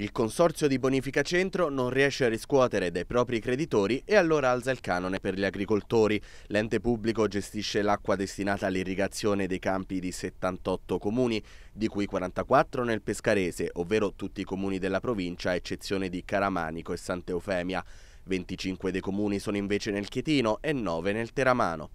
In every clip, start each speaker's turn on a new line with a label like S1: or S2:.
S1: Il consorzio di Bonifica Centro non riesce a riscuotere dai propri creditori e allora alza il canone per gli agricoltori. L'ente pubblico gestisce l'acqua destinata all'irrigazione dei campi di 78 comuni, di cui 44 nel Pescarese, ovvero tutti i comuni della provincia a eccezione di Caramanico e Sant'Eufemia. 25 dei comuni sono invece nel Chietino e 9 nel Teramano.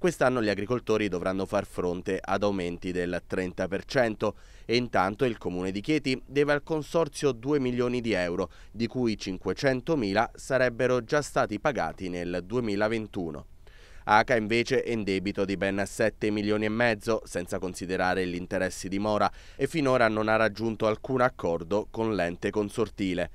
S1: Quest'anno gli agricoltori dovranno far fronte ad aumenti del 30% e intanto il comune di Chieti deve al consorzio 2 milioni di euro, di cui 500 mila sarebbero già stati pagati nel 2021. ACA invece è in debito di ben 7 milioni e mezzo, senza considerare gli interessi di mora, e finora non ha raggiunto alcun accordo con l'ente consortile.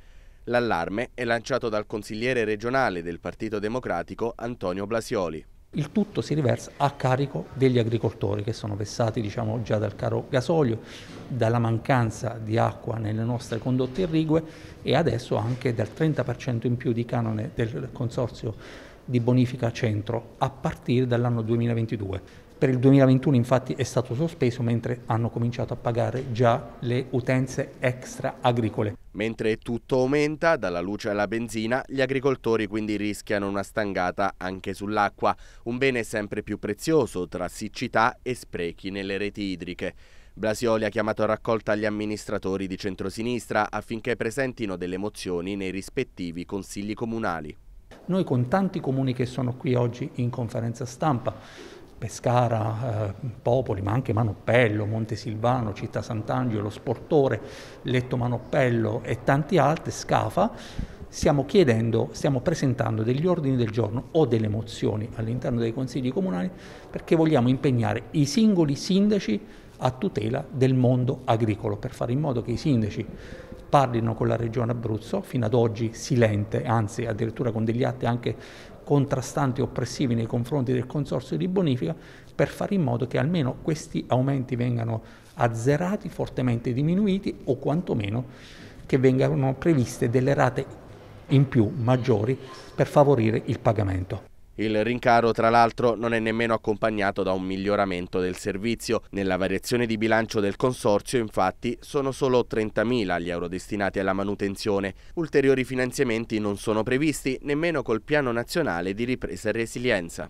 S1: L'allarme è lanciato dal consigliere regionale del Partito Democratico Antonio Blasioli.
S2: Il tutto si riversa a carico degli agricoltori che sono vessati diciamo, già dal caro gasolio, dalla mancanza di acqua nelle nostre condotte irrigue e adesso anche dal 30% in più di canone del Consorzio di bonifica centro a partire dall'anno 2022. Per il 2021 infatti è stato sospeso mentre hanno cominciato a pagare già le utenze extra agricole.
S1: Mentre tutto aumenta, dalla luce alla benzina, gli agricoltori quindi rischiano una stangata anche sull'acqua, un bene sempre più prezioso tra siccità e sprechi nelle reti idriche. Blasioli ha chiamato a raccolta gli amministratori di centrosinistra affinché presentino delle mozioni nei rispettivi consigli comunali.
S2: Noi con tanti comuni che sono qui oggi in conferenza stampa, Pescara, eh, Popoli, ma anche Manoppello, Montesilvano, Città Sant'Angelo, Sportore, Letto Manoppello e tanti altri, Scafa, stiamo chiedendo, stiamo presentando degli ordini del giorno o delle mozioni all'interno dei consigli comunali perché vogliamo impegnare i singoli sindaci a tutela del mondo agricolo, per fare in modo che i sindaci parlino con la Regione Abruzzo, fino ad oggi silente, anzi addirittura con degli atti anche contrastanti e oppressivi nei confronti del Consorzio di Bonifica, per fare in modo che almeno questi aumenti vengano azzerati, fortemente diminuiti o quantomeno che vengano previste delle rate in più maggiori per favorire il pagamento.
S1: Il rincaro, tra l'altro, non è nemmeno accompagnato da un miglioramento del servizio. Nella variazione di bilancio del Consorzio, infatti, sono solo 30.000 gli euro destinati alla manutenzione. Ulteriori finanziamenti non sono previsti nemmeno col Piano Nazionale di Ripresa e Resilienza.